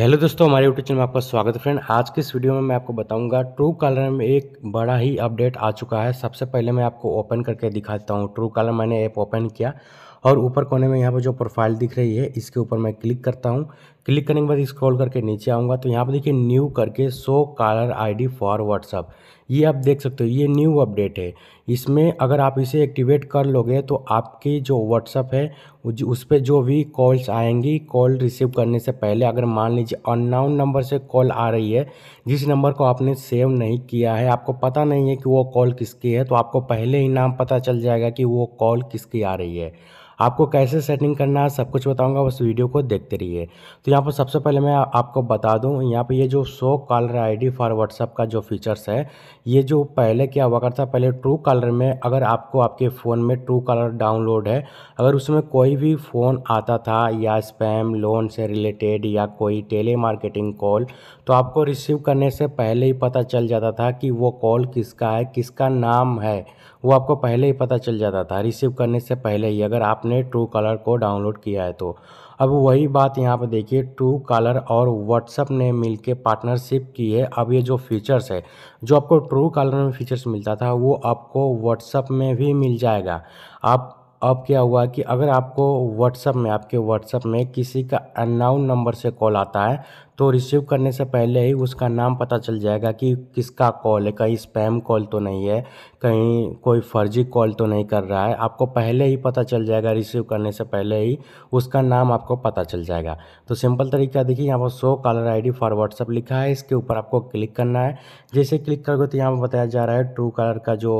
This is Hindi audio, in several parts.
हेलो दोस्तों हमारे यूट्यूब चैनल में आपका स्वागत है फ्रेंड आज के इस वीडियो में मैं आपको बताऊंगा ट्रू कॉलर में एक बड़ा ही अपडेट आ चुका है सबसे पहले मैं आपको ओपन करके दिखाता हूँ ट्रू कॉलर मैंने ऐप ओपन किया और ऊपर कोने में यहाँ पर जो प्रोफाइल दिख रही है इसके ऊपर मैं क्लिक करता हूँ क्लिक करने के बाद स्क्रॉल करके नीचे आऊँगा तो यहाँ पर देखिए न्यू करके show caller ID for WhatsApp ये आप देख सकते हो ये न्यू अपडेट है इसमें अगर आप इसे एक्टिवेट कर लोगे तो आपकी जो व्हाट्सअप है उस पर जो भी कॉल्स आएंगी कॉल रिसीव करने से पहले अगर मान लीजिए अननाउन नंबर से कॉल आ रही है जिस नंबर को आपने सेव नहीं किया है आपको पता नहीं है कि वो कॉल किसकी है तो आपको पहले ही नाम पता चल जाएगा कि वो कॉल किसकी आ रही है आपको कैसे सेटिंग करना है सब कुछ बताऊँगा बस वीडियो को देखते रहिए तो यहाँ पर सबसे पहले मैं आपको बता दूँ यहाँ पर ये जो show caller I for WhatsApp का जो फीचर्स है ये जो पहले क्या हुआ करता पहले ट्रू कॉलर में अगर आपको आपके फ़ोन में ट्रू कॉलर डाउनलोड है अगर उसमें कोई भी फ़ोन आता था या स्पैम लोन से रिलेटेड या कोई टेली मार्केटिंग कॉल तो आपको रिसीव करने से पहले ही पता चल जाता था कि वो कॉल किसका है किसका नाम है वो आपको पहले ही पता चल जाता था रिसीव करने से पहले ही अगर आपने ट्रू कॉलर को डाउनलोड किया है तो अब वही बात यहाँ पर देखिए ट्रू कॉलर और व्हाट्सअप ने मिलके पार्टनरशिप की है अब ये जो फीचर्स है जो आपको ट्रू कॉलर में फीचर्स मिलता था वो आपको व्हाट्सअप में भी मिल जाएगा आप अब क्या हुआ कि अगर आपको व्हाट्सअप में आपके व्हाट्सअप में किसी का अनाउन नंबर से कॉल आता है तो रिसीव करने से पहले ही उसका नाम पता चल जाएगा कि किसका कॉल है कहीं स्पैम कॉल तो नहीं है कहीं कोई फर्जी कॉल तो नहीं कर रहा है आपको पहले ही पता चल जाएगा रिसीव करने से पहले ही उसका नाम आपको पता चल जाएगा तो सिंपल तरीका देखिए यहाँ पर show caller ID for WhatsApp लिखा है इसके ऊपर आपको क्लिक करना है जैसे क्लिक करोगे तो यहाँ पर बताया जा रहा है ट्रू कलर का जो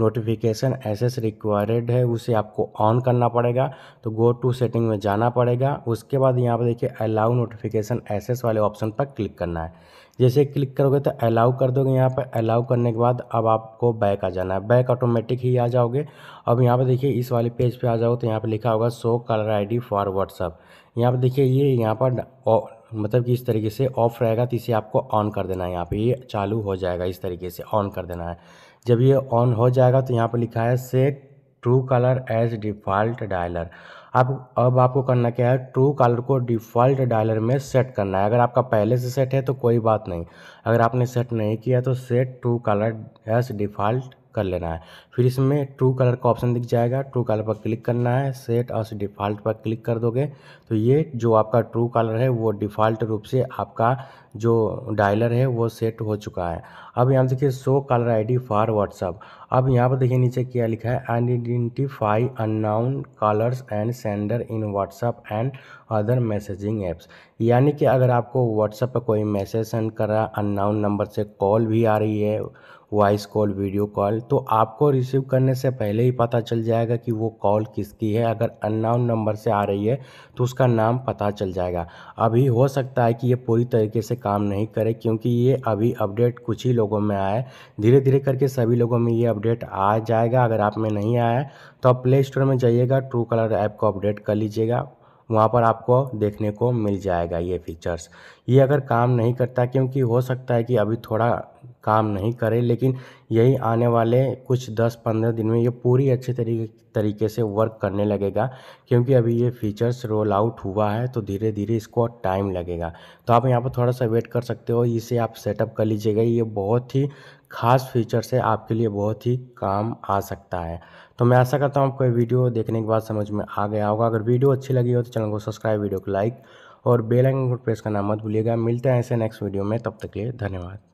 नोटिफिकेशन एसेस रिक्वायर्ड है उसे आपको ऑन करना पड़ेगा तो गो टू सेटिंग में जाना पड़ेगा उसके बाद यहाँ पर देखिए अलाउ नोटिफिकेशन एसेस वाले ऑप्शन पर क्लिक करना है जैसे क्लिक करोगे तो अलाउ कर दोगे यहाँ पर अलाउ करने के बाद अब आपको बैक आ जाना है बैक ऑटोमेटिक ही आ जाओगे अब यहाँ पर देखिए इस वाले पेज पे आ जाओ तो यहाँ पर लिखा होगा show caller ID for WhatsApp यहाँ पर देखिए ये यहाँ पर मतलब कि इस तरीके से ऑफ रहेगा तो इसे आपको ऑन कर देना है यहाँ पे ये चालू हो जाएगा इस तरीके से ऑन कर देना है जब ये ऑन हो जाएगा तो यहाँ पर लिखा है set Truecaller as default dialer आप अब आपको करना क्या है ट्रू कलर को डिफ़ॉल्ट डायलर में सेट करना है अगर आपका पहले से सेट है तो कोई बात नहीं अगर आपने सेट नहीं किया तो set Truecaller as default कर लेना है फिर इसमें ट्रू कलर का ऑप्शन दिख जाएगा ट्रू कलर पर क्लिक करना है सेट और डिफ़ॉल्ट पर क्लिक कर दोगे तो ये जो आपका ट्रू कलर है वो डिफ़ॉल्ट रूप से आपका जो डायलर है वो सेट हो चुका है अब यहाँ देखिए show caller ID for WhatsApp अब यहाँ पर देखिए नीचे क्या लिखा है identify unknown callers and sender in WhatsApp and other messaging apps यानी कि अगर आपको व्हाट्सअप पर कोई मैसेज सेंड कर रहा है अननाउन नंबर से कॉल भी आ रही है वॉइस कॉल वीडियो कॉल तो आपको रिसीव करने से पहले ही पता चल जाएगा कि वो कॉल किसकी है अगर अननाउन नंबर से आ रही है तो उसका नाम पता चल जाएगा अभी हो सकता है कि ये पूरी तरीके से काम नहीं करे क्योंकि ये अभी अपडेट कुछ ही लोगों में आया है धीरे धीरे करके सभी लोगों में ये अपडेट आ जाएगा अगर आप में नहीं आया है तो आप प्ले स्टोर में जाइएगा ट्रू कलर ऐप को अपडेट कर लीजिएगा वहाँ पर आपको देखने को मिल जाएगा ये फीचर्स ये अगर काम नहीं करता क्योंकि हो सकता है कि अभी थोड़ा काम नहीं करे लेकिन यही आने वाले कुछ दस पंद्रह दिन में ये पूरी अच्छे तरीके तरीके से वर्क करने लगेगा क्योंकि अभी ये फीचर्स रोल आउट हुआ है तो धीरे धीरे इसको टाइम लगेगा तो आप यहाँ पर थोड़ा सा वेट कर सकते हो इसे आप सेटअप कर लीजिएगा ये बहुत ही खास फीचर से आपके लिए बहुत ही काम आ सकता है तो मैं आशा करता हूँ आपको ये वीडियो देखने के बाद समझ में आ गया होगा अगर वीडियो अच्छी लगी हो तो चैनल को सब्सक्राइब वीडियो को लाइक और बेल आइकन को प्रेस करना मत भूलिएगा मिलते हैं ऐसे नेक्स्ट वीडियो में तब तक के लिए धन्यवाद